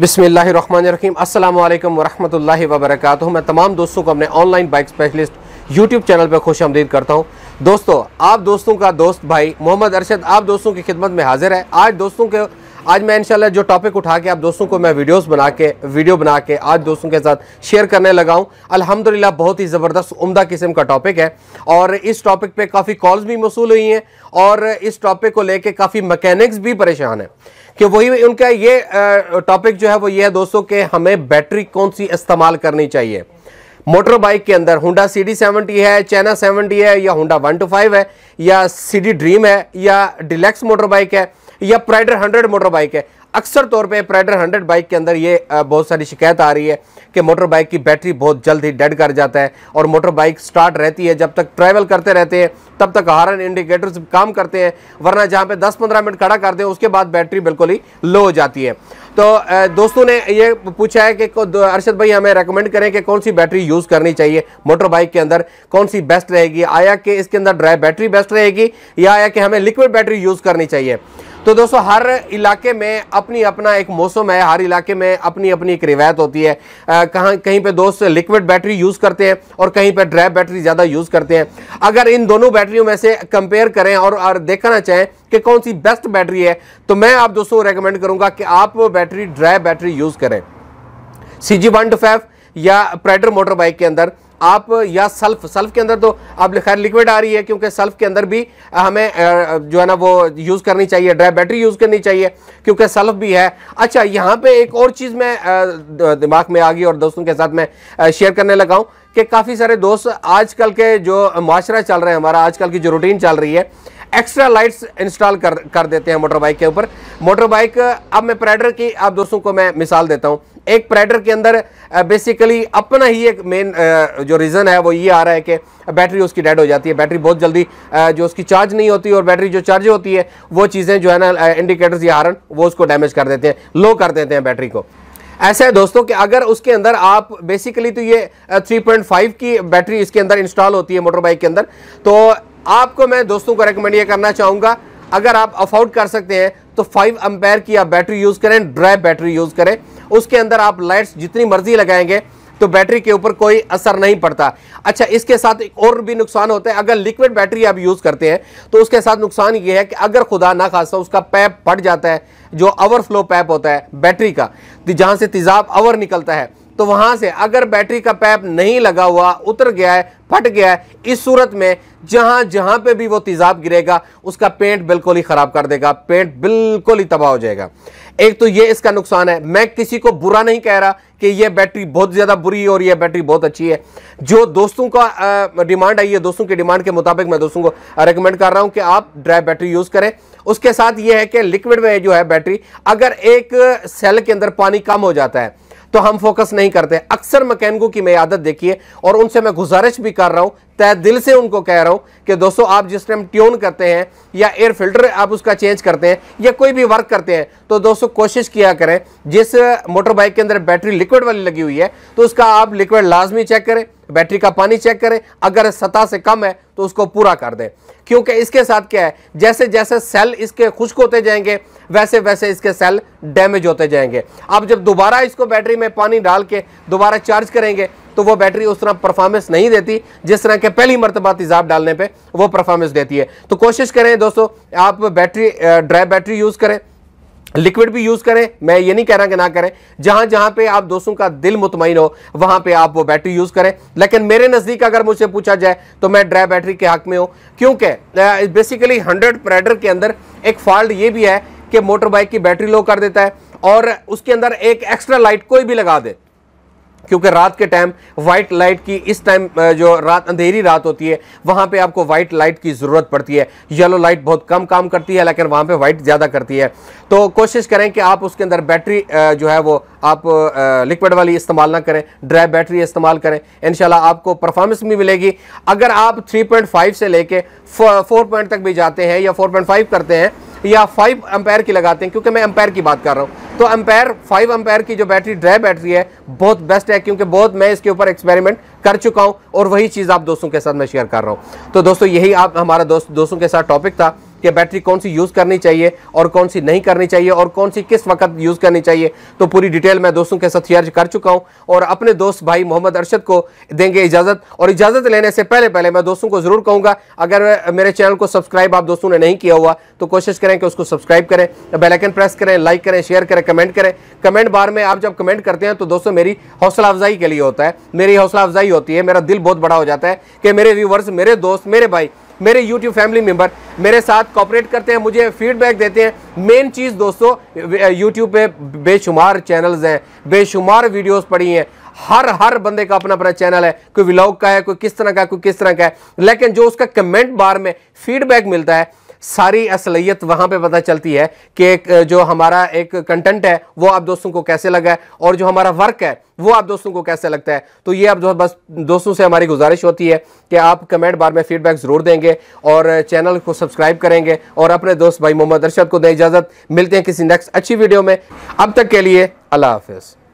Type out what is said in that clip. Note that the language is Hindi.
बिसमीम अल्लाम वरहमल वबरक मैं तमाम दोस्तों को अपने online bike specialist YouTube channel पर खुश आमदीद करता हूँ दोस्तों आप दोस्तों का दोस्त भाई मोहम्मद अरशद आप दोस्तों की खिदमत में हाजिर है आज दोस्तों के आज मैं इंशाल्लाह जो टॉपिक उठा के आप दोस्तों को मैं वीडियोस बना के वीडियो बना के आज दोस्तों के साथ शेयर करने लगा हूँ अल्हम्दुलिल्लाह बहुत ही ज़बरदस्त उम्दा किस्म का टॉपिक है और इस टॉपिक पे काफ़ी कॉल्स भी मौसू हुई हैं और इस टॉपिक को लेके काफ़ी मकैनिक्स भी परेशान हैं कि वही उनका ये टॉपिक जो है वो ये है दोस्तों कि हमें बैटरी कौन सी इस्तेमाल करनी चाहिए मोटर बाइक के अंदर होंडा सी डी सेवेंटी है चाइना सेवेंटी है या हुडा वन टू फाइव है या सी डी ड्रीम है या डिलेक्स मोटर बाइक है या प्राइडर हंड्रेड मोटर बाइक है अक्सर तौर पे प्राइडर हंड्रेड बाइक के अंदर ये बहुत सारी शिकायत आ रही है कि मोटर बाइक की बैटरी बहुत जल्द ही डेड कर जाता है और मोटर बाइक स्टार्ट रहती है जब तक ट्रैवल करते रहते हैं तब तक हारन इंडिकेटर्स काम करते हैं वरना जहाँ पे 10-15 मिनट खड़ा करते हैं उसके बाद बैटरी बिल्कुल ही लो हो जाती है तो दोस्तों ने ये पूछा है कि अरशद भाई हमें रेकमेंड करें कि कौन सी बैटरी यूज़ करनी चाहिए मोटर बाइक के अंदर कौन सी बेस्ट रहेगी आया कि इसके अंदर ड्राई बैटरी बेस्ट रहेगी या आया कि हमें लिक्विड बैटरी यूज़ करनी चाहिए तो दोस्तों हर इलाके में अपनी अपना एक मौसम है हर इलाके में अपनी अपनी एक रिवायत होती है कहाँ कहीं पे दोस्त लिक्विड बैटरी यूज़ करते हैं और कहीं पे ड्राई बैटरी ज़्यादा यूज़ करते हैं अगर इन दोनों बैटरियों में से कंपेयर करें और, और देखना चाहें कि कौन सी बेस्ट बैटरी है तो मैं आप दोस्तों रिकमेंड करूँगा कि आप बैटरी ड्राई बैटरी यूज़ करें सी जी या प्रेडर मोटर बाइक के अंदर आप या सल्फ सल्फ के अंदर तो आप खैर लिक्विड आ रही है क्योंकि सल्फ के अंदर भी हमें जो है ना वो यूज़ करनी चाहिए ड्राई बैटरी यूज़ करनी चाहिए क्योंकि सल्फ भी है अच्छा यहाँ पे एक और चीज़ मैं दिमाग में आ गई और दोस्तों के साथ मैं शेयर करने लगा हूँ कि काफ़ी सारे दोस्त आजकल के जो माशरा चल रहे हैं हमारा आजकल की जो रूटीन चल रही है एक्स्ट्रा लाइट्स इंस्टॉल कर कर देते हैं मोटरबाइक के ऊपर मोटर बाइक अब मैं प्राइडर की आप दोस्तों को मैं मिसाल देता हूँ एक प्राइडर के अंदर बेसिकली अपना ही एक मेन जो रीज़न है वो ये आ रहा है कि बैटरी उसकी डेड हो जाती है बैटरी बहुत जल्दी जो उसकी चार्ज नहीं होती और बैटरी जो चार्ज होती है वो चीज़ें जो है ना इंडिकेटर्स या हारन वो उसको डैमेज कर देते हैं लो कर देते हैं बैटरी को ऐसा है दोस्तों कि अगर उसके अंदर आप बेसिकली तो ये 3.5 की बैटरी इसके अंदर इंस्टॉल होती है मोटर बाइक के अंदर तो आपको मैं दोस्तों को रेकमेंड ये करना चाहूँगा अगर आप अफोर्ड कर सकते हैं तो फाइव अम्पेयर की आप बैटरी यूज़ करें ड्राई बैटरी यूज़ करें उसके अंदर आप लाइट्स जितनी मर्जी लगाएंगे तो बैटरी के ऊपर कोई असर नहीं पड़ता अच्छा इसके साथ एक और भी नुकसान होता है अगर लिक्विड बैटरी आप यूज़ करते हैं तो उसके साथ नुकसान ये है कि अगर खुदा ना खासा उसका पैप फट जाता है जो ओवरफ्लो पैप होता है बैटरी का तो जहाँ से तेज़ाब ओवर निकलता है तो वहां से अगर बैटरी का पैप नहीं लगा हुआ उतर गया है फट गया है इस सूरत में जहां जहां पे भी वो तेजाब गिरेगा उसका पेंट बिल्कुल ही खराब कर देगा पेंट बिल्कुल ही तबाह हो जाएगा एक तो ये इसका नुकसान है मैं किसी को बुरा नहीं कह रहा कि ये बैटरी बहुत ज़्यादा बुरी है और ये बैटरी बहुत अच्छी है जो दोस्तों का डिमांड आई है दोस्तों की डिमांड के मुताबिक मैं दोस्तों को रिकमेंड कर रहा हूं कि आप ड्राई बैटरी यूज़ करें उसके साथ ये है कि लिक्विड में जो है बैटरी अगर एक सेल के अंदर पानी कम हो जाता है तो हम फोकस नहीं करते अक्सर मकैनिकों की मैं आदत देखिए और उनसे मैं गुजारिश भी कर रहा हूं तय दिल से उनको कह रहा हूँ कि दोस्तों आप जिस टाइम ट्यून करते हैं या एयर फिल्टर आप उसका चेंज करते हैं या कोई भी वर्क करते हैं तो दोस्तों कोशिश किया करें जिस मोटर बाइक के अंदर बैटरी लिक्विड वाली लगी हुई है तो उसका आप लिक्विड लाजमी चेक करें बैटरी का पानी चेक करें अगर सतह से कम है तो उसको पूरा कर दें क्योंकि इसके साथ क्या है जैसे जैसे सेल इसके खुश्क होते जाएंगे वैसे वैसे इसके सेल डैमेज होते जाएंगे आप जब दोबारा इसको बैटरी में पानी डाल के दोबारा चार्ज करेंगे तो वो बैटरी उस तरह परफॉर्मेंस नहीं देती जिस तरह के पहली मरतबा तेजाब डालने पर वो परफॉर्मेंस देती है तो कोशिश करें दोस्तों आप बैटरी ड्राई बैटरी यूज़ करें लिक्विड भी यूज़ करें मैं ये नहीं कह रहा कि ना करें जहां जहां पे आप दोस्तों का दिल मुतमिन हो वहां पे आप वो बैटरी यूज़ करें लेकिन मेरे नज़दीक अगर मुझसे पूछा जाए तो मैं ड्राई बैटरी के हक में हूं क्योंकि बेसिकली हंड्रेड प्रेडर के अंदर एक फॉल्ट ये भी है कि मोटर बाइक की बैटरी लो कर देता है और उसके अंदर एक एक्स्ट्रा लाइट कोई भी लगा दे क्योंकि रात के टाइम वाइट लाइट की इस टाइम जो रात अंधेरी रात होती है वहाँ पे आपको वाइट लाइट की ज़रूरत पड़ती है येलो लाइट बहुत कम काम करती है लेकिन वहाँ पे वाइट ज़्यादा करती है तो कोशिश करें कि आप उसके अंदर बैटरी जो है वो आप लिक्विड वाली इस्तेमाल ना करें ड्राई बैटरी इस्तेमाल करें इन आपको परफॉर्मेंस भी मिलेगी अगर आप थ्री से लेके फोर पॉइंट तक भी जाते हैं या फोर करते हैं या फाइव एम्पायर की लगाते हैं क्योंकि मैं एम्पायर की बात कर रहा हूँ तो अम्पायर फाइव अम्पायर की जो बैटरी ड्राई बैटरी है बहुत बेस्ट है क्योंकि बहुत मैं इसके ऊपर एक्सपेरिमेंट कर चुका हूँ और वही चीज़ आप दोस्तों के साथ मैं शेयर कर रहा हूँ तो दोस्तों यही आप हमारा दोस्त दोस्तों के साथ टॉपिक था कि बैटरी कौन सी यूज़ करनी चाहिए और कौन सी नहीं करनी चाहिए और कौन सी किस वक्त यूज़ करनी चाहिए तो पूरी डिटेल मैं दोस्तों के साथ शेयर कर चुका हूँ और अपने दोस्त भाई मोहम्मद अरशद को देंगे इजाज़त और इजाज़त लेने से पहले पहले मैं दोस्तों को ज़रूर कहूँगा अगर मेरे चैनल को सब्सक्राइब आप दोस्तों ने नहीं किया हुआ तो कोशिश करें कि उसको सब्सक्राइब करें बेलाइकन प्रेस करें लाइक करें शेयर करें कमेंट करें कमेंट बार में आप जब कमेंट करते हैं तो दोस्तों मेरी हौसला अफजाई के लिए होता है मेरी हौसला अफजाई होती है मेरा दिल बहुत बड़ा हो जाता है कि मेरे व्यूवर्स मेरे दोस्त मेरे भाई मेरे यूट्यूब फैमिली मेंबर मेरे साथ कॉपरेट करते हैं मुझे फीडबैक देते हैं मेन चीज़ दोस्तों यूट्यूब पे बेशुमार चैनल्स हैं बेशुमार वीडियोस पड़ी हैं हर हर बंदे का अपना अपना चैनल है कोई व्लॉग का है कोई किस तरह का है कोई किस तरह का है लेकिन जो उसका कमेंट बार में फीडबैक मिलता है सारी असलियत वहां पे पता चलती है कि एक जो हमारा एक कंटेंट है वो आप दोस्तों को कैसे लगा है और जो हमारा वर्क है वो आप दोस्तों को कैसे लगता है तो ये आप बस दोस्तों से हमारी गुजारिश होती है कि आप कमेंट बार में फीडबैक ज़रूर देंगे और चैनल को सब्सक्राइब करेंगे और अपने दोस्त भाई मोहम्मद अरशद को दें इजाज़त मिलते हैं किसी नेक्स्ट अच्छी वीडियो में अब तक के लिए अल्लाह हाफिज़